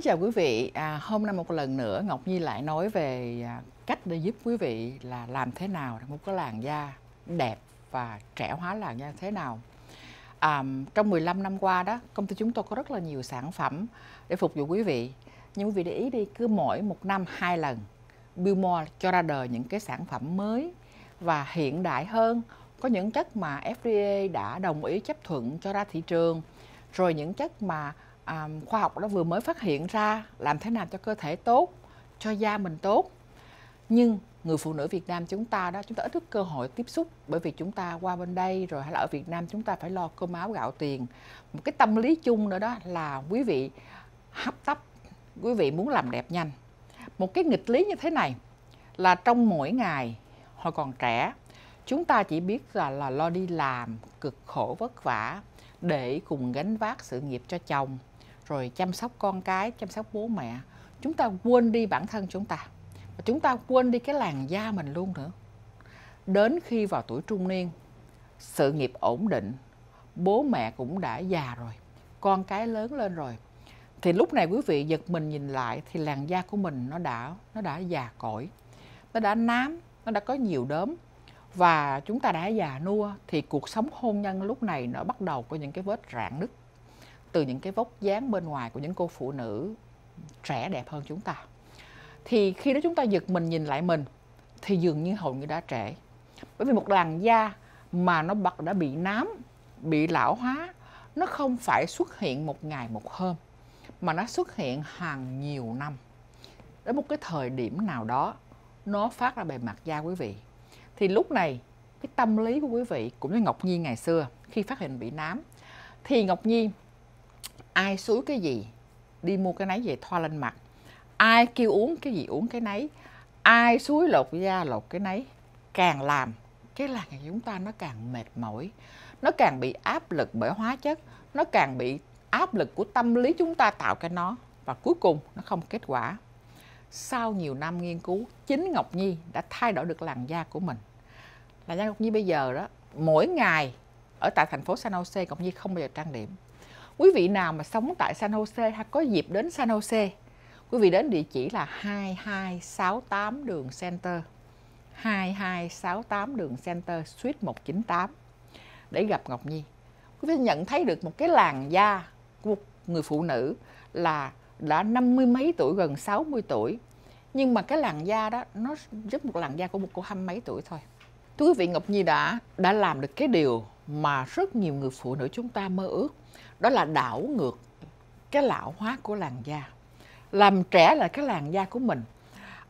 Kính chào quý vị, à, hôm nay một lần nữa Ngọc Nhi lại nói về à, cách để giúp quý vị là làm thế nào để một cái làn da đẹp và trẻ hóa làn da thế nào. À, trong 15 năm qua đó, công ty chúng tôi có rất là nhiều sản phẩm để phục vụ quý vị. Nhưng quý vị để ý đi, cứ mỗi một năm hai lần, Billmore cho ra đời những cái sản phẩm mới và hiện đại hơn, có những chất mà FDA đã đồng ý chấp thuận cho ra thị trường, rồi những chất mà à, khoa học đó vừa mới phát hiện ra làm thế nào cho cơ thể tốt cho da mình tốt nhưng người phụ nữ Việt Nam chúng ta đó chúng ta ít có cơ hội tiếp xúc bởi vì chúng ta qua bên đây rồi hay là ở Việt Nam chúng ta phải lo cơm áo gạo tiền một cái tâm lý chung nữa đó là quý vị hấp tấp quý vị muốn làm đẹp nhanh một cái nghịch lý như thế này là trong mỗi ngày hồi còn trẻ chúng ta chỉ biết là là lo đi làm cực khổ vất vả để cùng gánh vác sự nghiệp cho chồng rồi chăm sóc con cái chăm sóc bố mẹ chúng ta quên đi bản thân chúng ta và chúng ta quên đi cái làn da mình luôn nữa đến khi vào tuổi trung niên sự nghiệp ổn định bố mẹ cũng đã già rồi con cái lớn lên rồi thì lúc này quý vị giật mình nhìn lại thì làn da của mình nó đã nó đã già cỗi nó đã nám nó đã có nhiều đốm và chúng ta đã già nua thì cuộc sống hôn nhân lúc này nó bắt đầu có những cái vết rạn nứt từ những cái vóc dáng bên ngoài của những cô phụ nữ trẻ đẹp hơn chúng ta thì khi đó chúng ta giật mình nhìn lại mình thì dường như hầu như đã trễ bởi vì một làn da mà nó bật đã bị nám bị lão hóa nó không phải xuất hiện một ngày một hôm mà nó xuất hiện hàng nhiều năm đến một cái thời điểm nào đó nó phát ra bề mặt da quý vị thì lúc này cái tâm lý của quý vị cũng như Ngọc Nhi ngày xưa khi phát hiện bị nám thì Ngọc Nhi ai xúi cái gì đi mua cái nấy về thoa lên mặt ai kêu uống cái gì uống cái nấy ai xúi lột da lột cái nấy càng làm cái làn da chúng ta nó càng mệt mỏi nó càng bị áp lực bởi hóa chất nó càng bị áp lực của tâm lý chúng ta tạo cái nó và cuối cùng nó không kết quả sau nhiều năm nghiên cứu chính Ngọc Nhi đã thay đổi được làn da của mình làn da Ngọc Nhi bây giờ đó mỗi ngày ở tại thành phố San Jose Ngọc Nhi không bao giờ trang điểm Quý vị nào mà sống tại San Jose hay có dịp đến San Jose, quý vị đến địa chỉ là 2268 đường Center. 2268 đường Center Suite 198 để gặp Ngọc Nhi. Quý vị nhận thấy được một cái làn da của người phụ nữ là đã năm mươi mấy tuổi gần 60 tuổi nhưng mà cái làn da đó nó giúp một làn da của một cô hai mấy tuổi thôi thưa quý vị ngọc nhi đã đã làm được cái điều mà rất nhiều người phụ nữ chúng ta mơ ước đó là đảo ngược cái lão hóa của làn da làm trẻ lại cái làn da của mình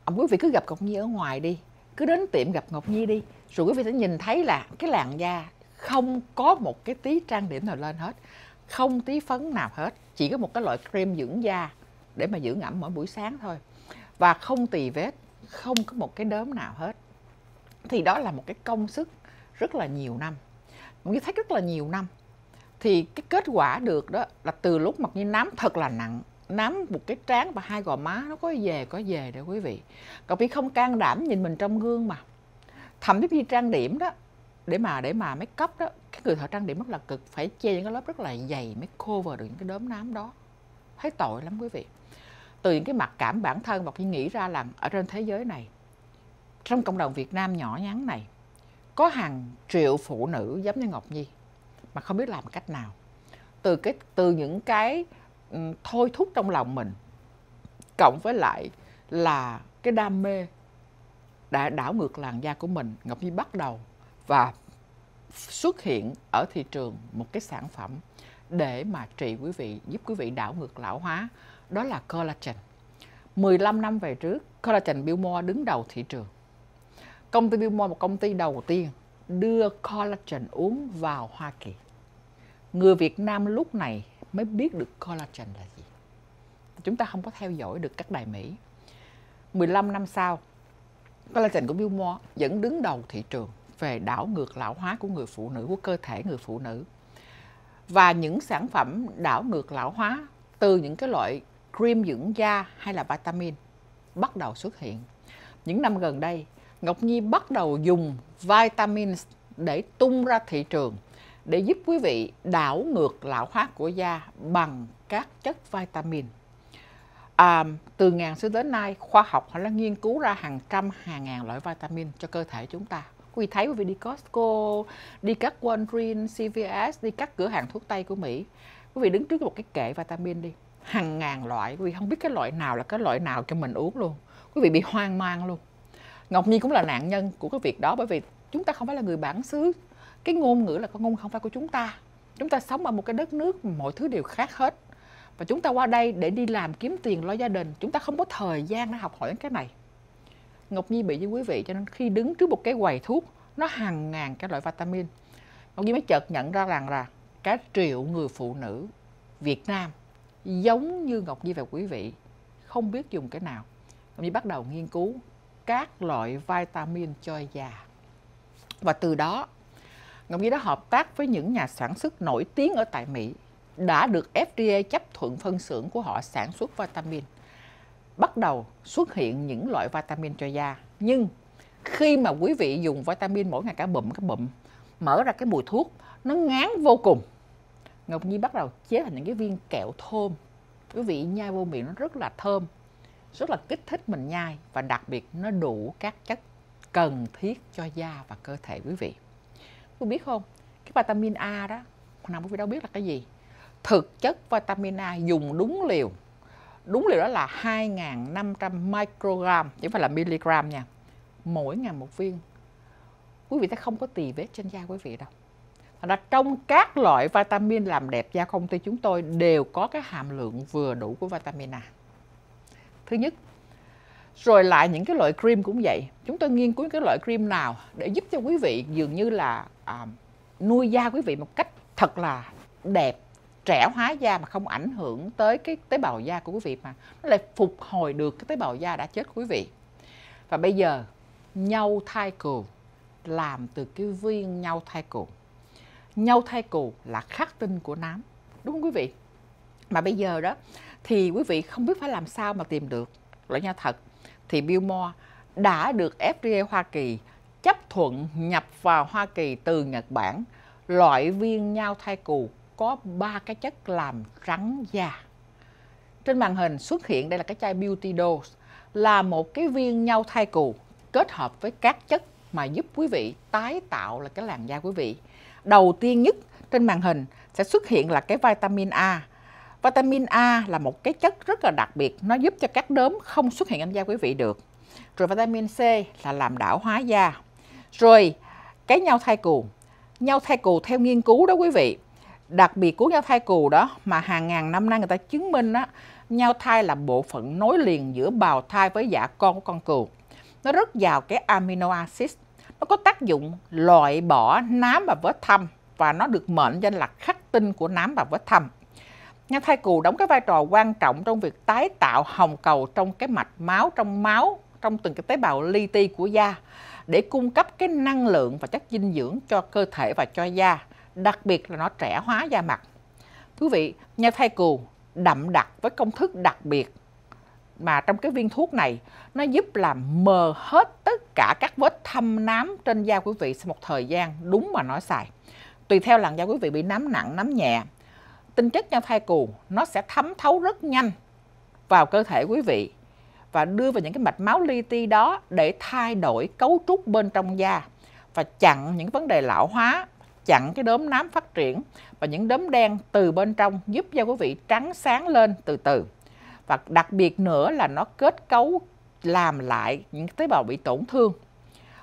ông quý vị cứ gặp ngọc nhi ở ngoài đi cứ đến tiệm gặp ngọc nhi đi rồi quý vị sẽ nhìn thấy là cái làn da không có một cái tí trang điểm nào lên hết không tí phấn nào hết chỉ có một cái loại cream dưỡng da để mà dưỡng ẩm mỗi buổi sáng thôi và không tì vết không có một cái đốm nào hết thì đó là một cái công sức rất là nhiều năm Nguyễn thấy rất là nhiều năm thì cái kết quả được đó là từ lúc mà như nám thật là nặng nám một cái trán và hai gò má nó có về có về đấy quý vị còn vì không can đảm nhìn mình trong gương mà thậm chí khi trang điểm đó để mà để mà mấy cấp đó cái người thợ trang điểm rất là cực phải che những cái lớp rất là dày mới cover được những cái đốm nám đó thấy tội lắm quý vị từ những cái mặc cảm bản thân và khi nghĩ ra là ở trên thế giới này trong cộng đồng Việt Nam nhỏ nhắn này có hàng triệu phụ nữ giống như Ngọc Nhi mà không biết làm cách nào từ cái từ những cái thôi thúc trong lòng mình cộng với lại là cái đam mê đã đảo ngược làn da của mình Ngọc Nhi bắt đầu và xuất hiện ở thị trường một cái sản phẩm để mà trị quý vị giúp quý vị đảo ngược lão hóa đó là collagen 15 năm về trước collagen Billmore đứng đầu thị trường công ty Billmore một công ty đầu tiên đưa collagen uống vào Hoa Kỳ người Việt Nam lúc này mới biết được collagen là gì chúng ta không có theo dõi được các đài Mỹ 15 năm sau collagen của Billmore vẫn đứng đầu thị trường về đảo ngược lão hóa của người phụ nữ của cơ thể người phụ nữ và những sản phẩm đảo ngược lão hóa từ những cái loại cream dưỡng da hay là vitamin bắt đầu xuất hiện những năm gần đây Ngọc Nhi bắt đầu dùng vitamin để tung ra thị trường để giúp quý vị đảo ngược lão hóa của da bằng các chất vitamin. À, từ ngàn xưa đến nay, khoa học họ đã nghiên cứu ra hàng trăm hàng ngàn loại vitamin cho cơ thể chúng ta. Quý vị thấy quý vị đi Costco, đi các Walgreens, CVS, đi các cửa hàng thuốc tây của Mỹ. Quý vị đứng trước một cái kệ vitamin đi, hàng ngàn loại, quý vị không biết cái loại nào là cái loại nào cho mình uống luôn. Quý vị bị hoang mang luôn ngọc nhi cũng là nạn nhân của cái việc đó bởi vì chúng ta không phải là người bản xứ cái ngôn ngữ là con ngôn không phải của chúng ta chúng ta sống ở một cái đất nước mọi thứ đều khác hết và chúng ta qua đây để đi làm kiếm tiền lo gia đình chúng ta không có thời gian để học hỏi cái này ngọc nhi bị với quý vị cho nên khi đứng trước một cái quầy thuốc nó hàng ngàn cái loại vitamin ngọc nhi mới chợt nhận ra rằng là cả triệu người phụ nữ việt nam giống như ngọc nhi và quý vị không biết dùng cái nào ngọc nhi bắt đầu nghiên cứu các loại vitamin cho già. Và từ đó, Ngọc Nhi đã hợp tác với những nhà sản xuất nổi tiếng ở tại Mỹ đã được FDA chấp thuận phân xưởng của họ sản xuất vitamin. Bắt đầu xuất hiện những loại vitamin cho da. Nhưng khi mà quý vị dùng vitamin mỗi ngày cả bụm cả bụm, mở ra cái mùi thuốc, nó ngán vô cùng. Ngọc Nhi bắt đầu chế thành những cái viên kẹo thơm. Quý vị nhai vô miệng nó rất là thơm rất là kích thích mình nhai và đặc biệt nó đủ các chất cần thiết cho da và cơ thể quý vị. Quý vị biết không, cái vitamin A đó, nào quý vị đâu biết là cái gì. Thực chất vitamin A dùng đúng liều, đúng liều đó là 2.500 microgram, chứ phải là miligram nha, mỗi ngày một viên. Quý vị sẽ không có tì vết trên da quý vị đâu. Thành ra trong các loại vitamin làm đẹp da công ty chúng tôi đều có cái hàm lượng vừa đủ của vitamin A thứ nhất rồi lại những cái loại cream cũng vậy chúng tôi nghiên cứu cái loại cream nào để giúp cho quý vị dường như là à, nuôi da quý vị một cách thật là đẹp trẻ hóa da mà không ảnh hưởng tới cái tế bào da của quý vị mà nó lại phục hồi được cái tế bào da đã chết của quý vị và bây giờ nhau thai cừu làm từ cái viên nhau thai cừu nhau thai cừu là khắc tinh của nám đúng không quý vị mà bây giờ đó thì quý vị không biết phải làm sao mà tìm được loại nho thật thì Billmore đã được FDA Hoa Kỳ chấp thuận nhập vào Hoa Kỳ từ Nhật Bản loại viên nhau thai cù có ba cái chất làm trắng da. Trên màn hình xuất hiện đây là cái chai Beauty Dose là một cái viên nhau thai cù kết hợp với các chất mà giúp quý vị tái tạo là cái làn da quý vị. Đầu tiên nhất trên màn hình sẽ xuất hiện là cái vitamin A Vitamin A là một cái chất rất là đặc biệt, nó giúp cho các đốm không xuất hiện trên da quý vị được. Rồi vitamin C là làm đảo hóa da. Rồi cái nhau thai cù. Nhau thai cù theo nghiên cứu đó quý vị, đặc biệt của nhau thai cù đó mà hàng ngàn năm nay người ta chứng minh đó, nhau thai là bộ phận nối liền giữa bào thai với dạ con của con cừu. Nó rất giàu cái amino acid. Nó có tác dụng loại bỏ nám và vết thâm và nó được mệnh danh là khắc tinh của nám và vết thâm nha thai cừu đóng cái vai trò quan trọng trong việc tái tạo hồng cầu trong cái mạch máu trong máu trong từng cái tế bào li ti của da để cung cấp cái năng lượng và chất dinh dưỡng cho cơ thể và cho da đặc biệt là nó trẻ hóa da mặt quý vị nha thai cừu đậm đặc với công thức đặc biệt mà trong cái viên thuốc này nó giúp làm mờ hết tất cả các vết thâm nám trên da quý vị sau một thời gian đúng mà nói xài tùy theo làn da quý vị bị nám nặng nám nhẹ tinh chất nho thai cù nó sẽ thấm thấu rất nhanh vào cơ thể quý vị và đưa vào những cái mạch máu li ti đó để thay đổi cấu trúc bên trong da và chặn những vấn đề lão hóa chặn cái đốm nám phát triển và những đốm đen từ bên trong giúp da quý vị trắng sáng lên từ từ và đặc biệt nữa là nó kết cấu làm lại những tế bào bị tổn thương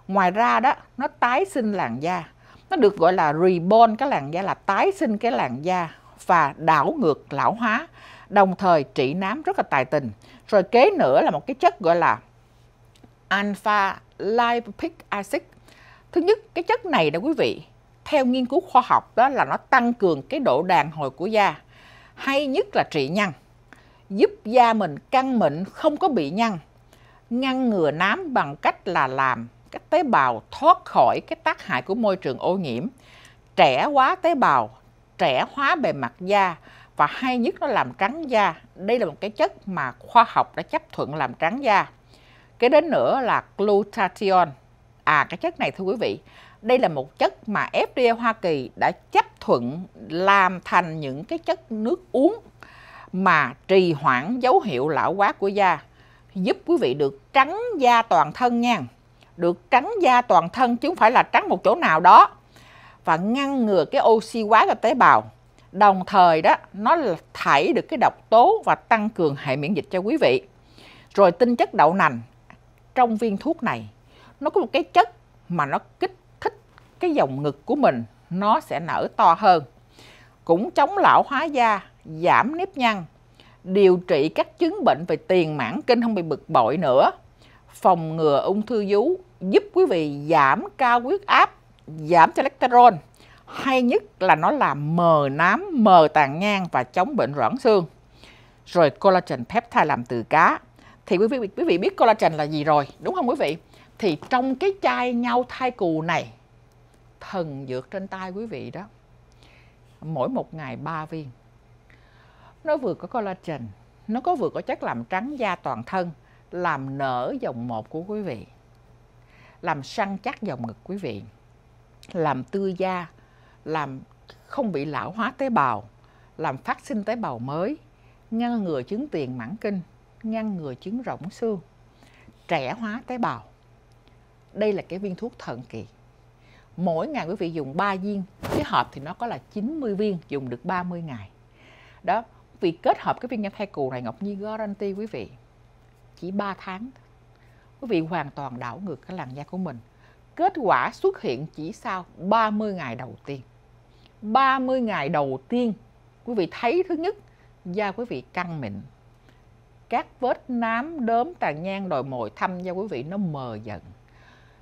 ngoài ra đó nó tái sinh làn da nó được gọi là reborn cái làn da là tái sinh cái làn da và đảo ngược lão hóa, đồng thời trị nám rất là tài tình. Rồi kế nữa là một cái chất gọi là alpha lipoic acid. Thứ nhất, cái chất này đó quý vị, theo nghiên cứu khoa học đó là nó tăng cường cái độ đàn hồi của da, hay nhất là trị nhăn, giúp da mình căng mịn không có bị nhăn, ngăn ngừa nám bằng cách là làm các tế bào thoát khỏi cái tác hại của môi trường ô nhiễm, trẻ hóa tế bào trẻ hóa bề mặt da và hay nhất nó làm trắng da. Đây là một cái chất mà khoa học đã chấp thuận làm trắng da. Cái đến nữa là glutathione. À cái chất này thưa quý vị, đây là một chất mà FDA Hoa Kỳ đã chấp thuận làm thành những cái chất nước uống mà trì hoãn dấu hiệu lão hóa của da giúp quý vị được trắng da toàn thân nha được trắng da toàn thân chứ không phải là trắng một chỗ nào đó và ngăn ngừa cái oxy hóa cho tế bào đồng thời đó nó thải được cái độc tố và tăng cường hệ miễn dịch cho quý vị rồi tinh chất đậu nành trong viên thuốc này nó có một cái chất mà nó kích thích cái dòng ngực của mình nó sẽ nở to hơn cũng chống lão hóa da giảm nếp nhăn điều trị các chứng bệnh về tiền mãn kinh không bị bực bội nữa phòng ngừa ung thư vú giúp quý vị giảm cao huyết áp giảm cholesterol hay nhất là nó làm mờ nám, mờ tàn nhang và chống bệnh loãng xương. Rồi collagen peptide làm từ cá. Thì quý vị quý vị biết collagen là gì rồi, đúng không quý vị? Thì trong cái chai nhau thai cù này thần dược trên tay quý vị đó. Mỗi một ngày 3 viên. Nó vừa có collagen, nó có vừa có chất làm trắng da toàn thân, làm nở dòng một của quý vị, làm săn chắc dòng ngực quý vị làm tươi da, làm không bị lão hóa tế bào, làm phát sinh tế bào mới, ngăn ngừa chứng tiền mãn kinh, ngăn ngừa chứng rỗng xương, trẻ hóa tế bào. Đây là cái viên thuốc thần kỳ. Mỗi ngày quý vị dùng 3 viên, cái hộp thì nó có là 90 viên, dùng được 30 ngày. Đó, vì kết hợp cái viên nhân thai cù này Ngọc Nhi guarantee quý vị chỉ 3 tháng quý vị hoàn toàn đảo ngược cái làn da của mình kết quả xuất hiện chỉ sau 30 ngày đầu tiên. 30 ngày đầu tiên, quý vị thấy thứ nhất, da quý vị căng mịn. Các vết nám, đốm, tàn nhang, đồi mồi thăm da quý vị nó mờ dần.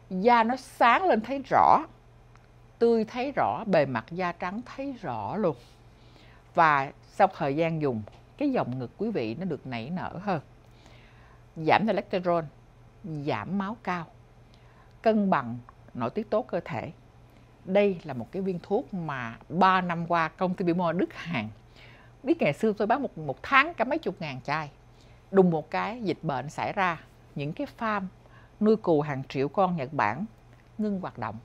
Da nó sáng lên thấy rõ, tươi thấy rõ, bề mặt da trắng thấy rõ luôn. Và sau thời gian dùng, cái dòng ngực quý vị nó được nảy nở hơn. Giảm cholesterol, giảm máu cao cân bằng nội tiết tố cơ thể đây là một cái viên thuốc mà 3 năm qua công ty Bimo Đức Hàn biết ngày xưa tôi bán một một tháng cả mấy chục ngàn chai đùng một cái dịch bệnh xảy ra những cái farm nuôi cừu hàng triệu con Nhật Bản ngưng hoạt động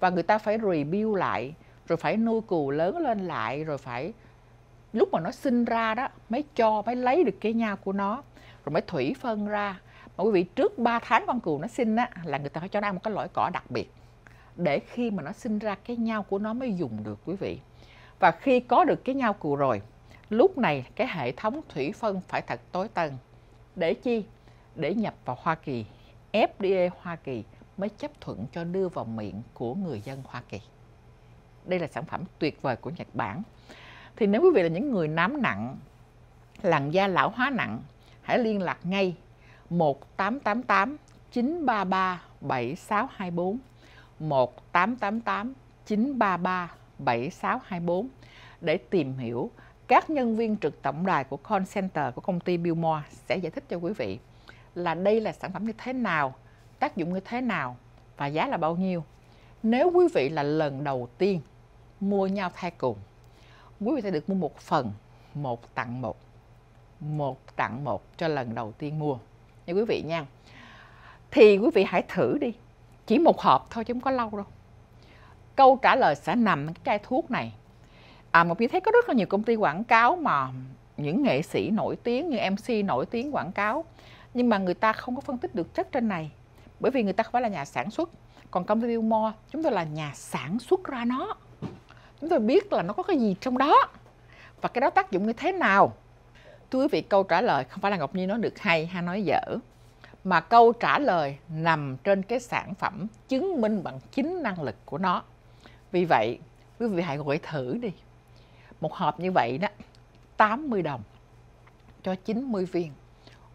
và người ta phải review lại rồi phải nuôi cừu lớn lên lại rồi phải lúc mà nó sinh ra đó mới cho mới lấy được cái nha của nó rồi mới thủy phân ra mà quý vị trước 3 tháng con cừu nó sinh á là người ta phải cho nó ăn một cái loại cỏ đặc biệt để khi mà nó sinh ra cái nhau của nó mới dùng được quý vị và khi có được cái nhau cừu rồi lúc này cái hệ thống thủy phân phải thật tối tân để chi để nhập vào Hoa Kỳ FDA Hoa Kỳ mới chấp thuận cho đưa vào miệng của người dân Hoa Kỳ đây là sản phẩm tuyệt vời của Nhật Bản thì nếu quý vị là những người nám nặng làn da lão hóa nặng hãy liên lạc ngay 1888 933 7624 1888 933 7624 để tìm hiểu các nhân viên trực tổng đài của call center của công ty Billmore sẽ giải thích cho quý vị là đây là sản phẩm như thế nào, tác dụng như thế nào và giá là bao nhiêu. Nếu quý vị là lần đầu tiên mua nhau thay cùng, quý vị sẽ được mua một phần, một tặng một, một tặng một cho lần đầu tiên mua nha dạ, quý vị nha thì quý vị hãy thử đi chỉ một hộp thôi chứ không có lâu đâu câu trả lời sẽ nằm cái chai thuốc này à, một như thấy có rất là nhiều công ty quảng cáo mà những nghệ sĩ nổi tiếng như mc nổi tiếng quảng cáo nhưng mà người ta không có phân tích được chất trên này bởi vì người ta không phải là nhà sản xuất còn công ty Billmore chúng tôi là nhà sản xuất ra nó chúng tôi biết là nó có cái gì trong đó và cái đó tác dụng như thế nào thưa quý vị câu trả lời không phải là ngọc nhi nói được hay hay nói dở mà câu trả lời nằm trên cái sản phẩm chứng minh bằng chính năng lực của nó vì vậy quý vị hãy gọi thử đi một hộp như vậy đó 80 đồng cho 90 viên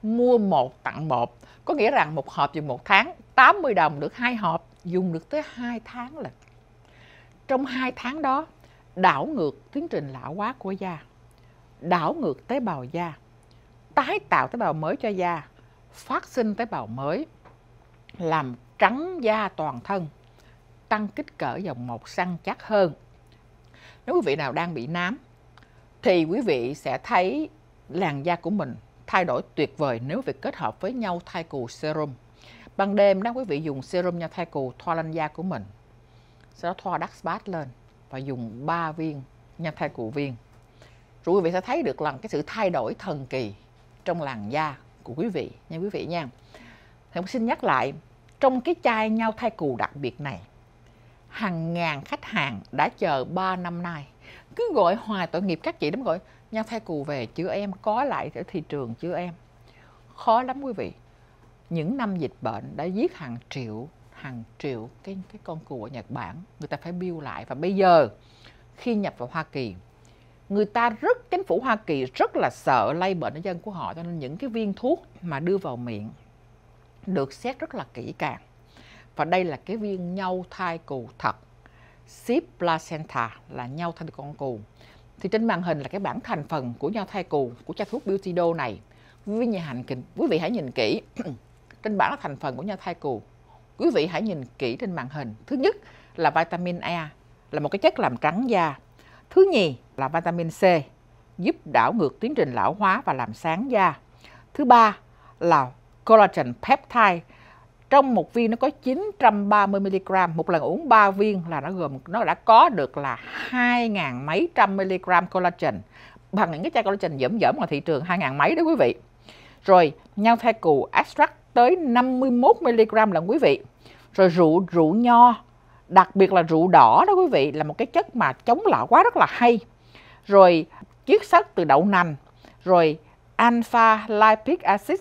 mua một tặng một có nghĩa rằng một hộp dùng một tháng 80 đồng được hai hộp dùng được tới 2 tháng là trong 2 tháng đó đảo ngược tiến trình lão hóa của da đảo ngược tế bào da, tái tạo tế bào mới cho da, phát sinh tế bào mới, làm trắng da toàn thân, tăng kích cỡ dòng một săn chắc hơn. Nếu quý vị nào đang bị nám thì quý vị sẽ thấy làn da của mình thay đổi tuyệt vời nếu việc kết hợp với nhau thai cù serum. Ban đêm đó quý vị dùng serum nha thai cù thoa lên da của mình. Sau đó thoa dark spot lên và dùng 3 viên nha thai cù viên rồi quý vị sẽ thấy được là cái sự thay đổi thần kỳ trong làn da của quý vị nha quý vị nha thì xin nhắc lại trong cái chai nhau thai cù đặc biệt này hàng ngàn khách hàng đã chờ 3 năm nay cứ gọi hoài tội nghiệp các chị lắm gọi nhau thai cù về chưa em có lại ở thị trường chưa em khó lắm quý vị những năm dịch bệnh đã giết hàng triệu hàng triệu cái cái con cù ở Nhật Bản người ta phải biêu lại và bây giờ khi nhập vào Hoa Kỳ người ta rất chính phủ Hoa Kỳ rất là sợ lây bệnh ở dân của họ cho nên những cái viên thuốc mà đưa vào miệng được xét rất là kỹ càng và đây là cái viên nhau thai cù thật ship placenta là nhau thai con cù thì trên màn hình là cái bảng thành phần của nhau thai cù của chai thuốc Butido này quý vị nhà hành kinh quý vị hãy nhìn kỹ trên bảng là thành phần của nhau thai cù quý vị hãy nhìn kỹ trên màn hình thứ nhất là vitamin A là một cái chất làm trắng da Thứ nhì là vitamin C giúp đảo ngược tiến trình lão hóa và làm sáng da. Thứ ba là collagen peptide. Trong một viên nó có 930 mg, một lần uống 3 viên là nó gồm nó đã có được là 2000 mấy trăm mg collagen bằng những cái chai collagen dẫm dẫm ở thị trường 2000 mấy đó quý vị. Rồi nhau thai cù extract tới 51 mg lần quý vị. Rồi rượu rượu nho đặc biệt là rượu đỏ đó quý vị là một cái chất mà chống lão quá rất là hay rồi chiết xuất từ đậu nành rồi alpha lipic acid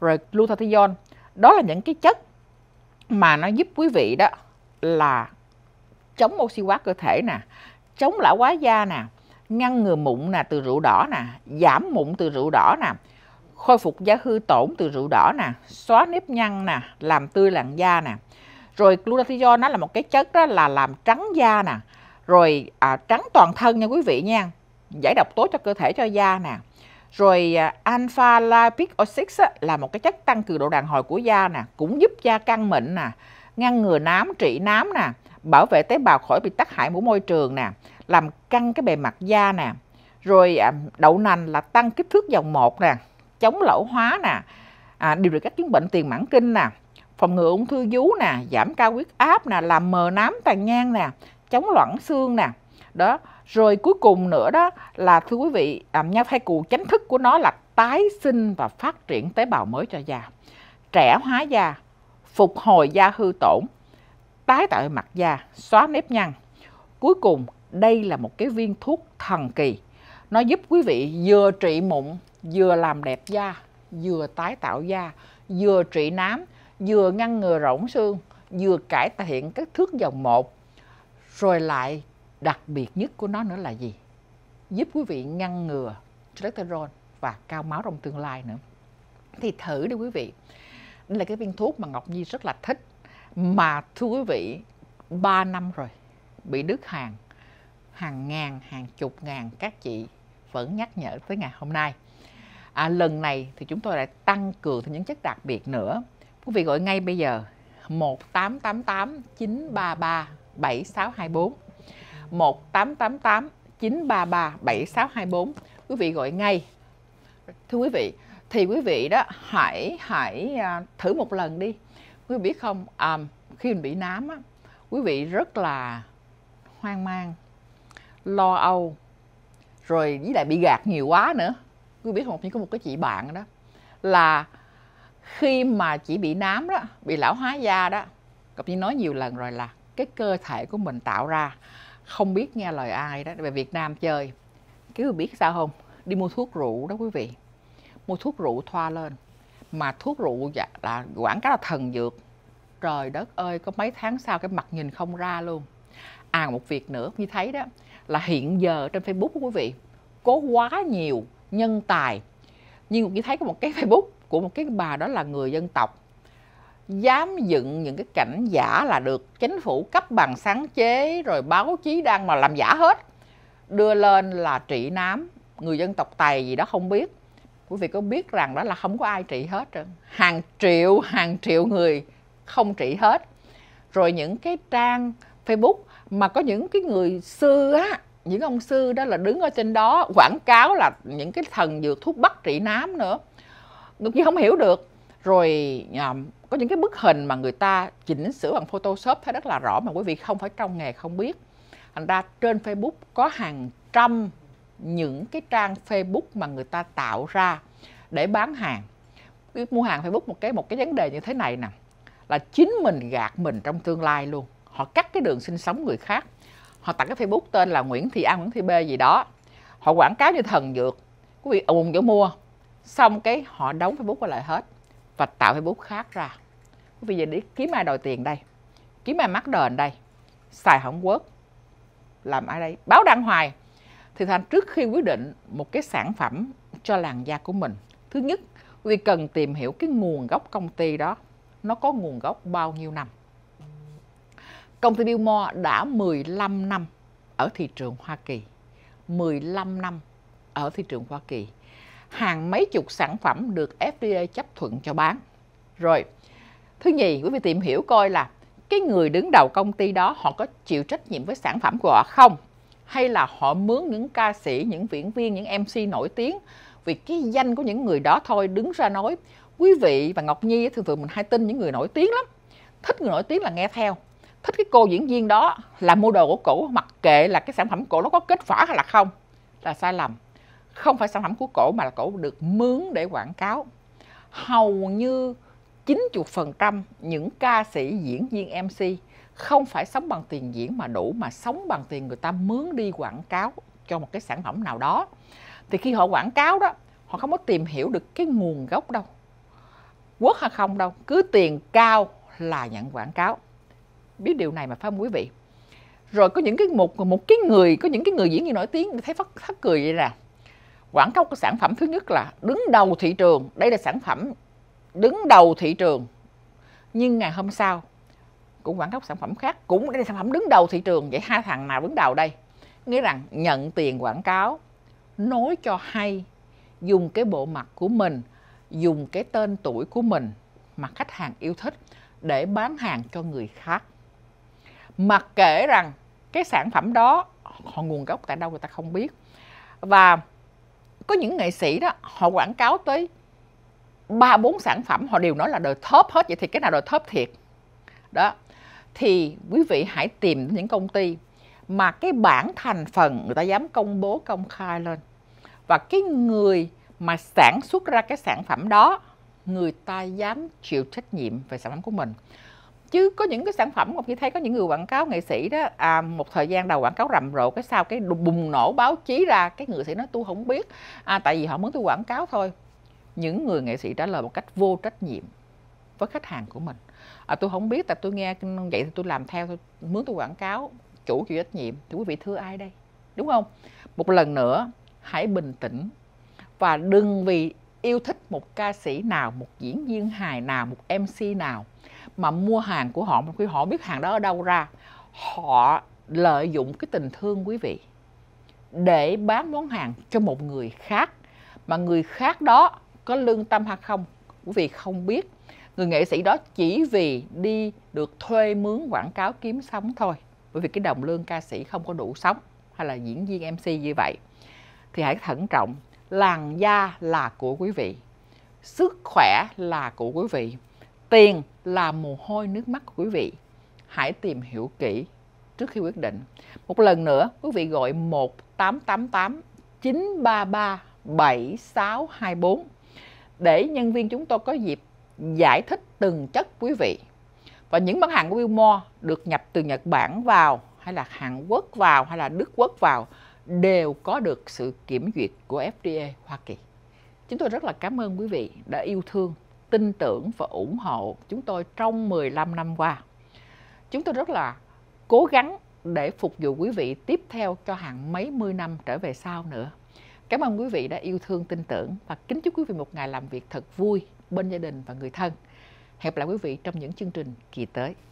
rồi glutathione đó là những cái chất mà nó giúp quý vị đó là chống oxy hóa cơ thể nè chống lão hóa da nè ngăn ngừa mụn nè từ rượu đỏ nè giảm mụn từ rượu đỏ nè khôi phục da hư tổn từ rượu đỏ nè xóa nếp nhăn nè làm tươi làn da nè rồi glutathione nó là một cái chất đó là làm trắng da nè rồi à, trắng toàn thân nha quý vị nha giải độc tố cho cơ thể cho da nè rồi à, alpha lipic acid là một cái chất tăng cường độ đàn hồi của da nè cũng giúp da căng mịn nè ngăn ngừa nám trị nám nè bảo vệ tế bào khỏi bị tác hại của môi trường nè làm căng cái bề mặt da nè rồi à, đậu nành là tăng kích thước dòng một nè chống lão hóa nè à, điều trị các chứng bệnh tiền mãn kinh nè phòng ngừa ung thư vú nè giảm cao huyết áp nè làm mờ nám tàn nhang nè chống loãng xương nè đó rồi cuối cùng nữa đó là thưa quý vị à, nhau thai cù chánh thức của nó là tái sinh và phát triển tế bào mới cho da trẻ hóa da phục hồi da hư tổn tái tạo mặt da xóa nếp nhăn cuối cùng đây là một cái viên thuốc thần kỳ nó giúp quý vị vừa trị mụn vừa làm đẹp da vừa tái tạo da vừa trị nám vừa ngăn ngừa rỗng xương vừa cải thiện các thước dòng một rồi lại đặc biệt nhất của nó nữa là gì giúp quý vị ngăn ngừa cholesterol và cao máu trong tương lai nữa thì thử đi quý vị đây là cái viên thuốc mà ngọc nhi rất là thích mà thưa quý vị 3 năm rồi bị đứt hàng hàng ngàn hàng chục ngàn các chị vẫn nhắc nhở tới ngày hôm nay à, lần này thì chúng tôi lại tăng cường thêm những chất đặc biệt nữa Quý vị gọi ngay bây giờ 1888 933 7624 1888 933 7624 quý vị gọi ngay thưa quý vị thì quý vị đó hãy hãy à, thử một lần đi quý vị biết không à, khi mình bị nám á, quý vị rất là hoang mang lo âu rồi với lại bị gạt nhiều quá nữa quý vị biết không chỉ có một cái chị bạn đó là khi mà chỉ bị nám đó bị lão hóa da đó cập như nói nhiều lần rồi là cái cơ thể của mình tạo ra không biết nghe lời ai đó về Việt Nam chơi cái quý biết sao không đi mua thuốc rượu đó quý vị mua thuốc rượu thoa lên mà thuốc rượu dạ, là quảng cáo là thần dược trời đất ơi có mấy tháng sau cái mặt nhìn không ra luôn à một việc nữa như thấy đó là hiện giờ trên Facebook của quý vị có quá nhiều nhân tài nhưng cũng như thấy có một cái Facebook của một cái bà đó là người dân tộc dám dựng những cái cảnh giả là được chính phủ cấp bằng sáng chế rồi báo chí đang mà làm giả hết đưa lên là trị nám người dân tộc tày gì đó không biết quý vị có biết rằng đó là không có ai trị hết rồi. hàng triệu hàng triệu người không trị hết rồi những cái trang facebook mà có những cái người sư á những ông sư đó là đứng ở trên đó quảng cáo là những cái thần dược thuốc bắc trị nám nữa đôi khi không hiểu được rồi um, có những cái bức hình mà người ta chỉnh sửa bằng photoshop thấy rất là rõ mà quý vị không phải trong nghề không biết thành ra trên facebook có hàng trăm những cái trang facebook mà người ta tạo ra để bán hàng mua hàng facebook một cái một cái vấn đề như thế này nè là chính mình gạt mình trong tương lai luôn họ cắt cái đường sinh sống người khác họ tặng cái facebook tên là nguyễn thị An nguyễn thị b gì đó họ quảng cáo như thần dược quý vị ùn vô mua xong cái họ đóng facebook qua lại hết và tạo facebook khác ra Bây giờ đi kiếm ai đòi tiền đây kiếm ai mắc đền đây xài không quốc làm ai đây báo đăng hoài thì thành trước khi quyết định một cái sản phẩm cho làn da của mình thứ nhất quý cần tìm hiểu cái nguồn gốc công ty đó nó có nguồn gốc bao nhiêu năm công ty Billmore đã 15 năm ở thị trường Hoa Kỳ 15 năm ở thị trường Hoa Kỳ hàng mấy chục sản phẩm được FDA chấp thuận cho bán. Rồi, thứ nhì quý vị tìm hiểu coi là cái người đứng đầu công ty đó họ có chịu trách nhiệm với sản phẩm của họ không? Hay là họ mướn những ca sĩ, những viễn viên, những MC nổi tiếng vì cái danh của những người đó thôi đứng ra nói quý vị và Ngọc Nhi thường thường mình hay tin những người nổi tiếng lắm thích người nổi tiếng là nghe theo thích cái cô diễn viên đó là mua đồ của cổ mặc kệ là cái sản phẩm cổ nó có kết quả hay là không là sai lầm không phải sản phẩm của cổ mà là cổ được mướn để quảng cáo hầu như 90% những ca sĩ diễn viên MC không phải sống bằng tiền diễn mà đủ mà sống bằng tiền người ta mướn đi quảng cáo cho một cái sản phẩm nào đó thì khi họ quảng cáo đó họ không có tìm hiểu được cái nguồn gốc đâu quốc hay không đâu cứ tiền cao là nhận quảng cáo biết điều này mà phải không quý vị rồi có những cái một một cái người có những cái người diễn viên nổi tiếng thấy phát thắc cười vậy nè quảng cáo cái sản phẩm thứ nhất là đứng đầu thị trường đây là sản phẩm đứng đầu thị trường nhưng ngày hôm sau cũng quảng cáo sản phẩm khác cũng đây là sản phẩm đứng đầu thị trường vậy hai thằng nào đứng đầu đây nghĩa rằng nhận tiền quảng cáo nói cho hay dùng cái bộ mặt của mình dùng cái tên tuổi của mình mà khách hàng yêu thích để bán hàng cho người khác mặc kệ rằng cái sản phẩm đó họ nguồn gốc tại đâu người ta không biết và có những nghệ sĩ đó họ quảng cáo tới ba bốn sản phẩm họ đều nói là đời thớp hết vậy thì cái nào đời thớp thiệt đó thì quý vị hãy tìm những công ty mà cái bản thành phần người ta dám công bố công khai lên và cái người mà sản xuất ra cái sản phẩm đó người ta dám chịu trách nhiệm về sản phẩm của mình chứ có những cái sản phẩm mà như thấy có những người quảng cáo nghệ sĩ đó à, một thời gian đầu quảng cáo rầm rộ cái sau cái bùng nổ báo chí ra cái người sĩ nói tôi không biết à, tại vì họ muốn tôi quảng cáo thôi những người nghệ sĩ trả lời một cách vô trách nhiệm với khách hàng của mình à, tôi không biết tại tôi nghe vậy thì tôi làm theo tôi mướn tôi quảng cáo chủ chịu trách nhiệm thì quý vị thưa ai đây đúng không một lần nữa hãy bình tĩnh và đừng vì yêu thích một ca sĩ nào một diễn viên hài nào một mc nào mà mua hàng của họ mà khi họ biết hàng đó ở đâu ra họ lợi dụng cái tình thương quý vị để bán món hàng cho một người khác mà người khác đó có lương tâm hay không quý vị không biết người nghệ sĩ đó chỉ vì đi được thuê mướn quảng cáo kiếm sống thôi bởi vì cái đồng lương ca sĩ không có đủ sống hay là diễn viên mc như vậy thì hãy thận trọng làn da là của quý vị sức khỏe là của quý vị tiền là mồ hôi nước mắt của quý vị hãy tìm hiểu kỹ trước khi quyết định một lần nữa quý vị gọi 1888 933 7624 để nhân viên chúng tôi có dịp giải thích từng chất quý vị và những mặt hàng của Wilmore được nhập từ Nhật Bản vào hay là Hàn Quốc vào hay là Đức Quốc vào đều có được sự kiểm duyệt của FDA Hoa Kỳ. Chúng tôi rất là cảm ơn quý vị đã yêu thương tin tưởng và ủng hộ chúng tôi trong 15 năm qua. Chúng tôi rất là cố gắng để phục vụ quý vị tiếp theo cho hàng mấy mươi năm trở về sau nữa. Cảm ơn quý vị đã yêu thương tin tưởng và kính chúc quý vị một ngày làm việc thật vui bên gia đình và người thân. Hẹn gặp lại quý vị trong những chương trình kỳ tới.